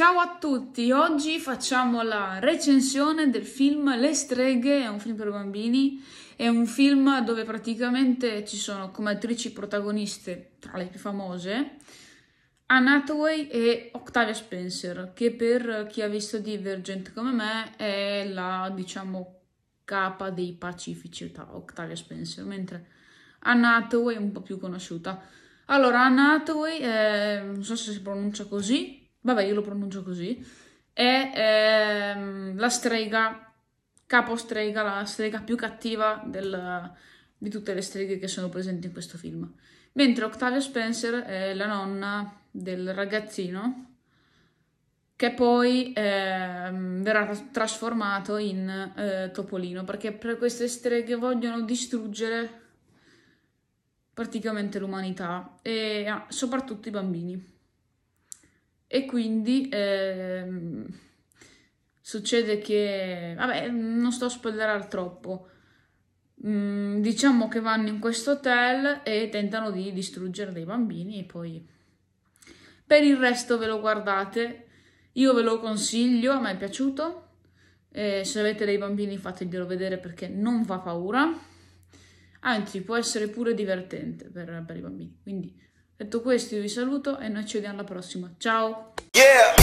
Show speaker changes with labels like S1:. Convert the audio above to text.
S1: Ciao a tutti, oggi facciamo la recensione del film Le streghe, è un film per bambini, è un film dove praticamente ci sono come attrici protagoniste, tra le più famose, Anne Hathaway e Octavia Spencer, che per chi ha visto Divergent come me è la, diciamo, capa dei pacifici, Octavia Spencer, mentre Anne Hathaway è un po' più conosciuta. Allora, Anne Hathaway, è, non so se si pronuncia così, vabbè io lo pronuncio così, è ehm, la strega, capostrega, la strega più cattiva del, di tutte le streghe che sono presenti in questo film. Mentre Octavia Spencer è la nonna del ragazzino che poi eh, verrà trasformato in eh, topolino perché per queste streghe vogliono distruggere praticamente l'umanità e ah, soprattutto i bambini. E quindi ehm, succede che... Vabbè, non sto a spoilerare troppo. Mm, diciamo che vanno in questo hotel e tentano di distruggere dei bambini e poi... Per il resto ve lo guardate. Io ve lo consiglio, a me è piaciuto. Eh, se avete dei bambini fateglielo vedere perché non fa paura anzi può essere pure divertente per, per i bambini quindi Detto questo, io vi saluto e noi ci vediamo alla prossima. Ciao! Yeah!